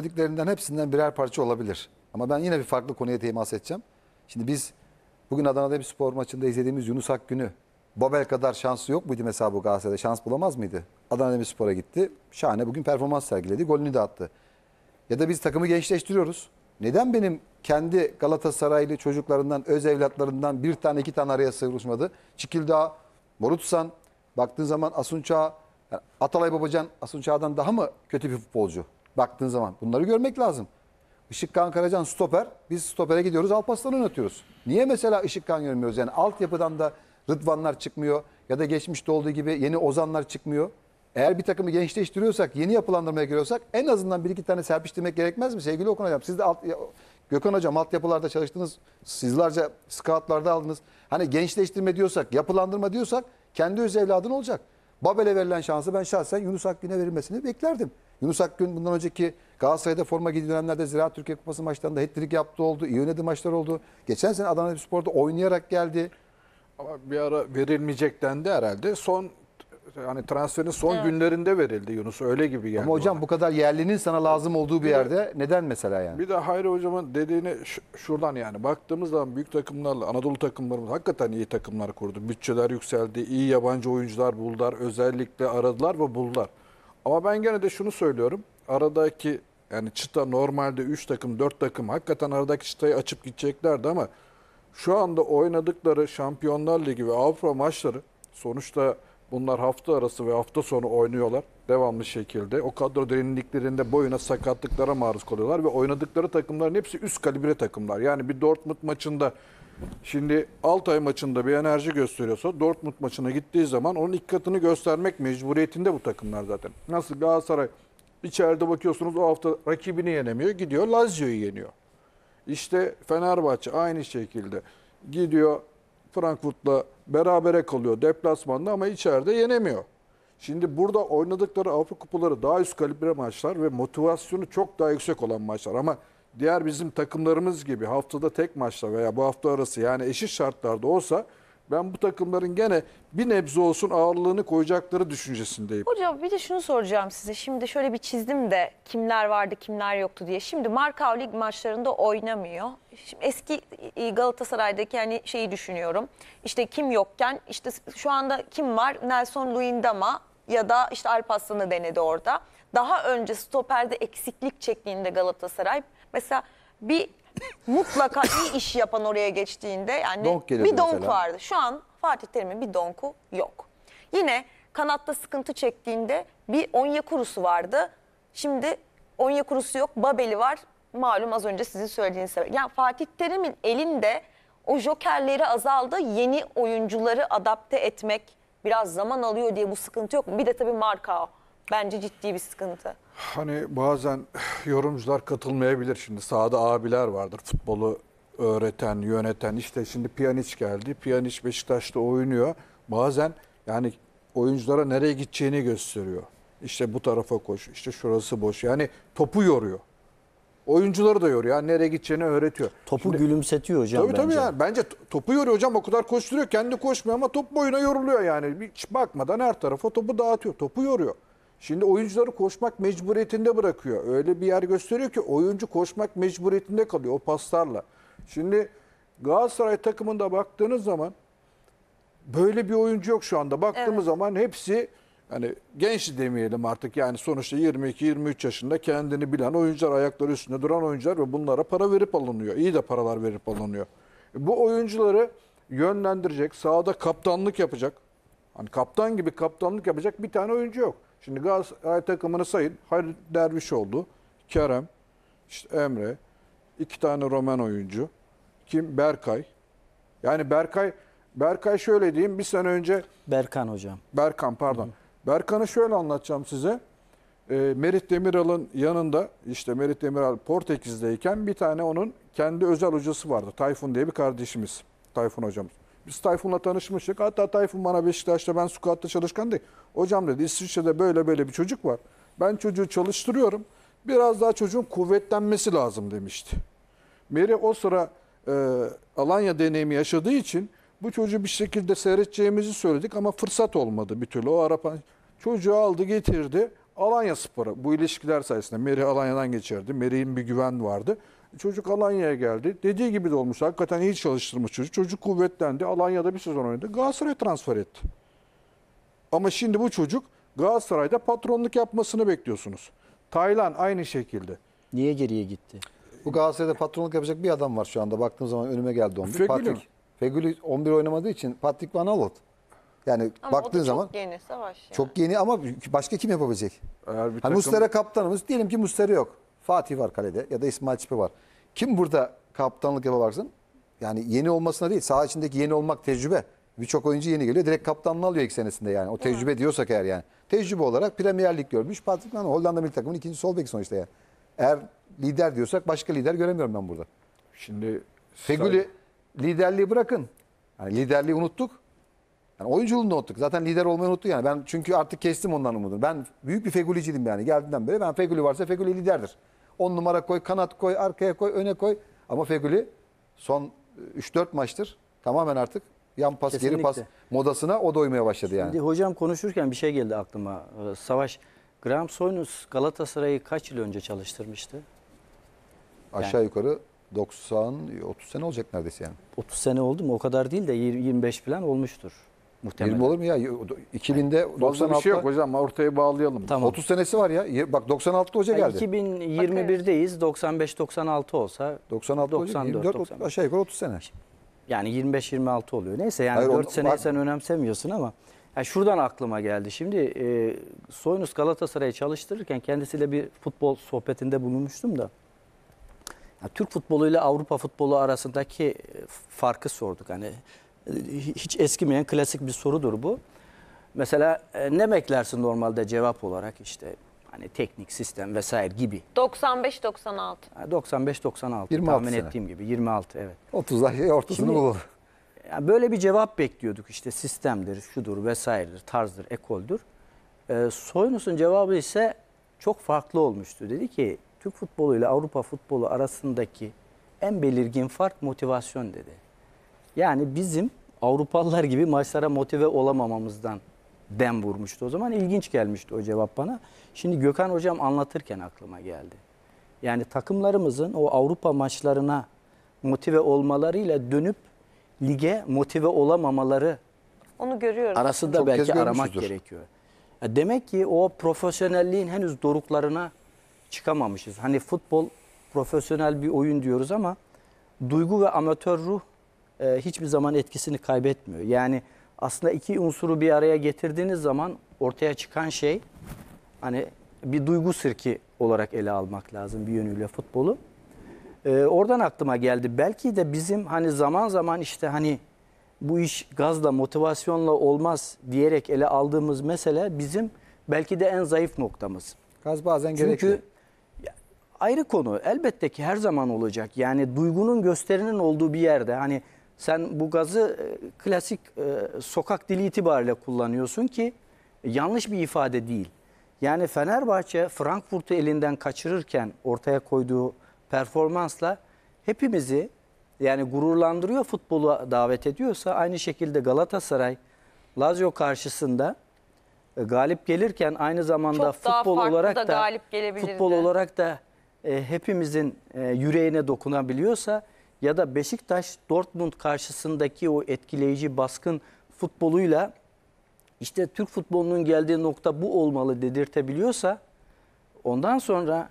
Dediklerinden hepsinden birer parça olabilir. Ama ben yine bir farklı konuya temas edeceğim. Şimdi biz bugün Adana'da bir spor maçında izlediğimiz Yunus Akgün'ü Babel kadar şansı yok muydu mesela bu Galatasaray'da? Şans bulamaz mıydı? Adana spora gitti. Şahane bugün performans sergiledi. Golünü de attı. Ya da biz takımı gençleştiriyoruz. Neden benim kendi Galatasaraylı çocuklarından, öz evlatlarından bir tane iki tane araya sıyrılmadı? Çikildağ, Morutsan, baktığın zaman Asunçağ, yani Atalay Babacan Asunçağ'dan daha mı kötü bir futbolcu? Baktığın zaman bunları görmek lazım. Işıkkan Karacan stoper. Biz stopere gidiyoruz Alpaslan oynatıyoruz. Niye mesela Işıkkan görmüyoruz? Yani altyapıdan da Rıdvanlar çıkmıyor ya da geçmişte olduğu gibi yeni Ozanlar çıkmıyor. Eğer bir takımı gençleştiriyorsak, yeni yapılandırmaya giriyorsak en azından bir iki tane serpiştirmek gerekmez mi sevgili Okan Hocam? Siz de alt, Gökhan Hocam altyapılarda çalıştınız, sizlerce scoutlarda aldınız. Hani gençleştirme diyorsak, yapılandırma diyorsak kendi öz evladın olacak. Babel'e verilen şansı ben şahsen Yunus Akgün'e verilmesini beklerdim. Yunus Akgün bundan önceki Galatasaray'da forma giydiği dönemlerde Ziraat Türkiye Kupası maçlarında hat-trick yaptı oldu. iyi yönedi maçlar oldu. Geçen sene Adana Spor'da oynayarak geldi. Ama bir ara verilmeyecek dendi herhalde. Son yani transferin son evet. günlerinde verildi Yunus öyle gibi geldi. Ama hocam bana. bu kadar yerlinin sana lazım olduğu bir, bir yerde de, neden mesela yani? Bir de Hayri hocamın dediğini şuradan yani baktığımız zaman büyük takımlarla Anadolu takımlarımız hakikaten iyi takımlar kurdu. Bütçeler yükseldi, iyi yabancı oyuncular buldular, özellikle aradılar ve buldular. Ama ben gene de şunu söylüyorum. Aradaki yani çıta normalde 3 takım 4 takım hakikaten aradaki çıtayı açıp gideceklerdi ama şu anda oynadıkları Şampiyonlar Ligi ve Avrupa maçları sonuçta bunlar hafta arası ve hafta sonu oynuyorlar devamlı şekilde. O kadro derinliklerinde boyuna sakatlıklara maruz kalıyorlar ve oynadıkları takımların hepsi üst kalibre takımlar. Yani bir Dortmund maçında Şimdi Altay maçında bir enerji gösteriyorsa Dortmund maçına gittiği zaman onun ilk katını göstermek mecburiyetinde bu takımlar zaten. Nasıl Galatasaray içeride bakıyorsunuz o hafta rakibini yenemiyor gidiyor Lazio'yu yeniyor. İşte Fenerbahçe aynı şekilde gidiyor Frankfurt'la berabere kalıyor deplasmanda ama içeride yenemiyor. Şimdi burada oynadıkları Avrupa Kupaları daha üst kalibre maçlar ve motivasyonu çok daha yüksek olan maçlar ama diğer bizim takımlarımız gibi haftada tek maçla veya bu hafta arası yani eşit şartlarda olsa ben bu takımların gene bir nebze olsun ağırlığını koyacakları düşüncesindeyim. Hocam bir de şunu soracağım size. Şimdi şöyle bir çizdim de kimler vardı kimler yoktu diye. Şimdi Markov Lig maçlarında oynamıyor. Şimdi eski e, e, Galatasaray'daki yani şeyi düşünüyorum. İşte kim yokken işte şu anda kim var? Nelson Luindama ya da işte Alp denedi orada. Daha önce stoperde eksiklik çektiğinde Galatasaray Mesela bir mutlaka iyi iş yapan oraya geçtiğinde yani Donk bir donk mesela. vardı. Şu an Fatih Terim'in bir donku yok. Yine kanatta sıkıntı çektiğinde bir Onya kurusu vardı. Şimdi Onya kurusu yok, Babeli var. Malum az önce sizin söylediğiniz sebep. Yani Fatih Terim'in elinde o jokerleri azaldı. Yeni oyuncuları adapte etmek biraz zaman alıyor diye bu sıkıntı yok mu? Bir de tabii marka o. Bence ciddi bir sıkıntı. Hani bazen yorumcular katılmayabilir şimdi. Sahada abiler vardır. Futbolu öğreten, yöneten. işte şimdi Pjanic geldi. Pjanic Beşiktaş'ta oynuyor. Bazen yani oyunculara nereye gideceğini gösteriyor. İşte bu tarafa koş, işte şurası boş. Yani topu yoruyor. Oyuncuları da yoruyor. Yani nereye gideceğini öğretiyor. Topu Şimdi, gülümsetiyor hocam tabii, bence. Tabii yani. Bence topu yoruyor hocam. O kadar koşturuyor. Kendi koşmuyor ama top boyuna yoruluyor yani. Hiç bakmadan her tarafa topu dağıtıyor. Topu yoruyor. Şimdi oyuncuları koşmak mecburiyetinde bırakıyor. Öyle bir yer gösteriyor ki oyuncu koşmak mecburiyetinde kalıyor o paslarla. Şimdi Galatasaray takımında baktığınız zaman böyle bir oyuncu yok şu anda. Baktığımız evet. zaman hepsi hani genç demeyelim artık yani sonuçta 22-23 yaşında kendini bilen oyuncular, ayakları üstünde duran oyuncular ve bunlara para verip alınıyor. İyi de paralar verip alınıyor. E, bu oyuncuları yönlendirecek, sahada kaptanlık yapacak. Hani kaptan gibi kaptanlık yapacak bir tane oyuncu yok. Şimdi Galatasaray takımını sayın. Hayır derviş oldu Kerem, işte Emre, iki tane Roman oyuncu. Kim? Berkay. Yani Berkay Berkay şöyle diyeyim. Bir sene önce Berkan hocam. Berkan pardon. Berkan'ı şöyle anlatacağım size. Ee, Merit Demiral'ın yanında işte Merit Demiral Portekiz'deyken bir tane onun kendi özel hocası vardı. Tayfun diye bir kardeşimiz. Tayfun hocamız. Biz Tayfun'la tanışmıştık. Hatta Tayfun bana Beşiktaş'ta ben squatta çalışkan değil. Hocam dedi İsviçre'de böyle böyle bir çocuk var. Ben çocuğu çalıştırıyorum. Biraz daha çocuğun kuvvetlenmesi lazım demişti. Meri o sıra e, Alanya deneyimi yaşadığı için bu çocuğu bir şekilde seyredeceğimizi söyledik ama fırsat olmadı bir türlü. O Arap çocuğu aldı getirdi. Alanya Spor'a bu ilişkiler sayesinde Meri Alanya'dan geçirdi. Meri'nin bir güven vardı. Çocuk Alanya'ya geldi. Dediği gibi de olmuş. Hakikaten iyi çalıştırmış çocuk. Çocuk kuvvetlendi. Alanya'da bir sezon oynadı. Galatasaray'a transfer etti. Ama şimdi bu çocuk Galatasaray'da patronluk yapmasını bekliyorsunuz. Taylan aynı şekilde. Niye geriye gitti? Bu Galatasaray'da patronluk yapacak bir adam var şu anda. Baktığım zaman önüme geldi 11. Fegülü. Patrick. Fegülü 11 oynamadığı için Patrick Van Aanholt. Yani ama baktığın çok zaman çok yeni savaş. Yani. Çok yeni ama başka kim yapabilecek? Eğer bir hani takım... Mustera kaptanımız diyelim ki Mustera yok. Fatih var kalede ya da İsmail Çipe var. Kim burada kaptanlık yaparsın? Yani yeni olmasına değil saha içindeki yeni olmak tecrübe. Birçok oyuncu yeni geliyor. Direkt kaptanlığı alıyor ilk senesinde yani. O tecrübe evet. diyorsak eğer yani. Tecrübe olarak Premier Lig görmüş. Patrick Van Hollanda milli takımının ikinci sol beki sonuçta yani. Eğer lider diyorsak başka lider göremiyorum ben burada. Şimdi Fegül'ü liderliği bırakın. Yani liderliği unuttuk. Yani oyunculuğunu da unuttuk. Zaten lider olmayı unuttuk yani. Ben çünkü artık kestim ondan umudunu. Ben büyük bir Fegüliciydim yani. Geldiğimden beri ben Fegüli varsa Fegüli liderdir. 10 numara koy, kanat koy, arkaya koy, öne koy. Ama Feguli son 3-4 e, maçtır tamamen artık yan pas, Kesinlikle. geri pas modasına o da uymaya başladı yani. Şimdi hocam konuşurken bir şey geldi aklıma. Ee, Savaş, Graham Soyunus Galatasaray'ı kaç yıl önce çalıştırmıştı? Aşağı yani. yukarı 90, 30 sene olacak neredeyse yani. 30 sene oldu mu? O kadar değil de 25 falan olmuştur muhtemelen. 20 olur mu ya? 2000'de 96'da. şey yok hocam ortaya bağlayalım. Tamam. 30 senesi var ya. Bak 96'da hoca geldi. 2021'deyiz. 95-96 olsa. 96 94, 24, aşağı yukarı 30 sene. Yani 25-26 oluyor. Neyse yani Hayır, 4 seneyi sen önemsemiyorsun ama. Yani şuradan aklıma geldi. Şimdi e, Soyunuz Galatasaray'ı çalıştırırken kendisiyle bir futbol sohbetinde bulunmuştum da. Yani Türk futboluyla Avrupa futbolu arasındaki e, farkı sorduk. Hani hiç eskimeyen klasik bir sorudur bu. Mesela e, ne beklersin normalde cevap olarak işte hani teknik sistem vesaire gibi. 95-96. 95-96 26 tahmin sene. ettiğim gibi 26 evet. 30'lar e, ortasını Şimdi- bulur. Yani böyle bir cevap bekliyorduk işte sistemdir, şudur vesairedir, tarzdır, ekoldür. Ee, Soyunus'un cevabı ise çok farklı olmuştu. Dedi ki Türk futbolu ile Avrupa futbolu arasındaki en belirgin fark motivasyon dedi. Yani bizim Avrupalılar gibi maçlara motive olamamamızdan dem vurmuştu. O zaman İlginç gelmişti o cevap bana. Şimdi Gökhan hocam anlatırken aklıma geldi. Yani takımlarımızın o Avrupa maçlarına motive olmalarıyla dönüp lige motive olamamaları onu görüyoruz. Arasında Çok belki aramak gerekiyor. E, demek ki o profesyonelliğin henüz doruklarına çıkamamışız. Hani futbol profesyonel bir oyun diyoruz ama duygu ve amatör ruh e, hiçbir zaman etkisini kaybetmiyor. Yani aslında iki unsuru bir araya getirdiğiniz zaman ortaya çıkan şey hani bir duygu sirki olarak ele almak lazım bir yönüyle futbolu. Ee, oradan aklıma geldi. Belki de bizim hani zaman zaman işte hani bu iş gazla, motivasyonla olmaz diyerek ele aldığımız mesele bizim belki de en zayıf noktamız. Gaz bazen gerekiyor. Çünkü ayrı konu elbette ki her zaman olacak. Yani duygunun gösterinin olduğu bir yerde hani sen bu gazı e, klasik e, sokak dili itibariyle kullanıyorsun ki yanlış bir ifade değil. Yani Fenerbahçe Frankfurt'u elinden kaçırırken ortaya koyduğu performansla hepimizi yani gururlandırıyor futbolu davet ediyorsa aynı şekilde Galatasaray Lazio karşısında e, galip gelirken aynı zamanda Çok futbol olarak da, da galip futbol olarak da e, hepimizin e, yüreğine dokunabiliyorsa ya da Beşiktaş Dortmund karşısındaki o etkileyici baskın futboluyla işte Türk futbolunun geldiği nokta bu olmalı dedirtebiliyorsa ondan sonra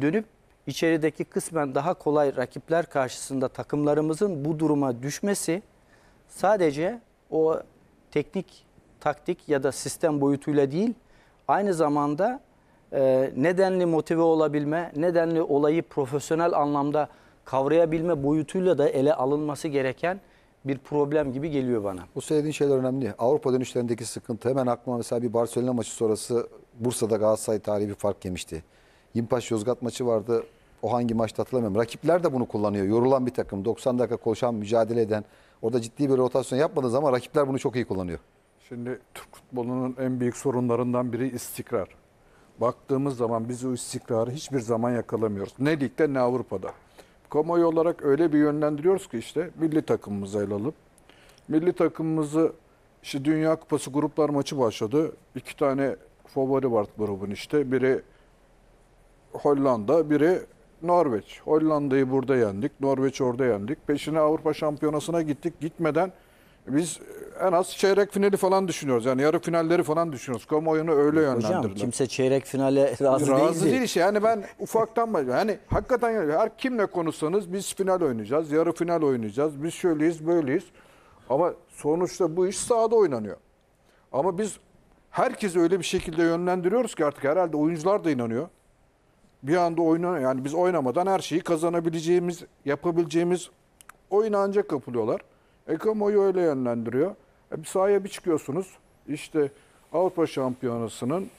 dönüp içerideki kısmen daha kolay rakipler karşısında takımlarımızın bu duruma düşmesi sadece o teknik, taktik ya da sistem boyutuyla değil aynı zamanda e, nedenli motive olabilme, nedenli olayı profesyonel anlamda kavrayabilme boyutuyla da ele alınması gereken bir problem gibi geliyor bana. Bu söylediğin şeyler önemli. Avrupa dönüşlerindeki sıkıntı hemen aklıma mesela bir Barcelona maçı sonrası Bursa'da Galatasaray tarihi bir fark yemişti. Yimpaş Yozgat maçı vardı. O hangi maçta hatırlamıyorum. Rakipler de bunu kullanıyor. Yorulan bir takım, 90 dakika koşan, mücadele eden. Orada ciddi bir rotasyon yapmadığınız ama rakipler bunu çok iyi kullanıyor. Şimdi Türk futbolunun en büyük sorunlarından biri istikrar. Baktığımız zaman biz o istikrarı hiçbir zaman yakalamıyoruz. Ne ligde ne Avrupa'da kamuoyu olarak öyle bir yönlendiriyoruz ki işte milli takımımızı el alıp milli takımımızı işte Dünya Kupası gruplar maçı başladı. İki tane favori var grubun işte. Biri Hollanda, biri Norveç. Hollanda'yı burada yendik, Norveç orada yendik. Peşine Avrupa Şampiyonası'na gittik. Gitmeden biz en az çeyrek finali falan düşünüyoruz. Yani yarı finalleri falan düşünüyoruz. Kamuoyunu öyle yönlendirdiler. Hocam kimse çeyrek finale razı, razı değil. Işte. Yani ben ufaktan başlıyorum. Yani hakikaten her kimle konuşsanız biz final oynayacağız, yarı final oynayacağız. Biz şöyleyiz, böyleyiz. Ama sonuçta bu iş sahada oynanıyor. Ama biz herkesi öyle bir şekilde yönlendiriyoruz ki artık herhalde oyuncular da inanıyor. Bir anda oynan yani biz oynamadan her şeyi kazanabileceğimiz, yapabileceğimiz o ancak kapılıyorlar. E kamuoyu öyle yönlendiriyor. E, bir sahaya bir çıkıyorsunuz. İşte Avrupa Şampiyonası'nın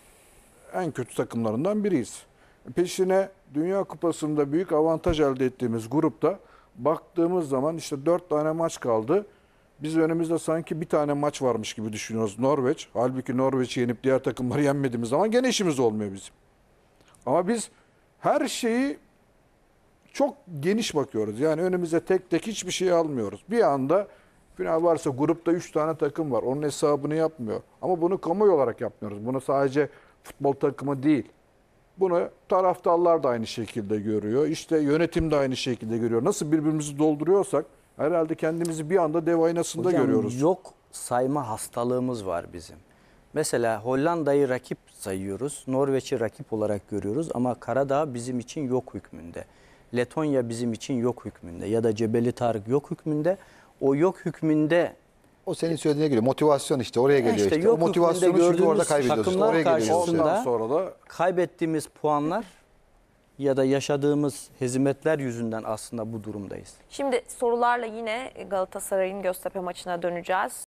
en kötü takımlarından biriyiz. E, peşine Dünya Kupası'nda büyük avantaj elde ettiğimiz grupta baktığımız zaman işte dört tane maç kaldı. Biz önümüzde sanki bir tane maç varmış gibi düşünüyoruz Norveç. Halbuki Norveç'i yenip diğer takımları yenmediğimiz zaman gene işimiz olmuyor bizim. Ama biz her şeyi çok geniş bakıyoruz. Yani önümüze tek tek hiçbir şey almıyoruz. Bir anda final varsa grupta 3 tane takım var. Onun hesabını yapmıyor. Ama bunu kamuoyu olarak yapmıyoruz. Bunu sadece futbol takımı değil. Bunu taraftarlar da aynı şekilde görüyor. İşte yönetim de aynı şekilde görüyor. Nasıl birbirimizi dolduruyorsak herhalde kendimizi bir anda dev aynasında Hocam, görüyoruz. yok sayma hastalığımız var bizim. Mesela Hollanda'yı rakip sayıyoruz. Norveç'i rakip olarak görüyoruz ama Karadağ bizim için yok hükmünde. Letonya bizim için yok hükmünde ya da Cebeli Tarık yok hükmünde. O yok hükmünde o senin söylediğine geliyor. Motivasyon işte oraya geliyor işte. işte. O motivasyonu çünkü orada kaybediyoruz. Oraya geliyoruz. sonra da kaybettiğimiz puanlar ya da yaşadığımız hizmetler yüzünden aslında bu durumdayız. Şimdi sorularla yine Galatasaray'ın Göztepe maçına döneceğiz.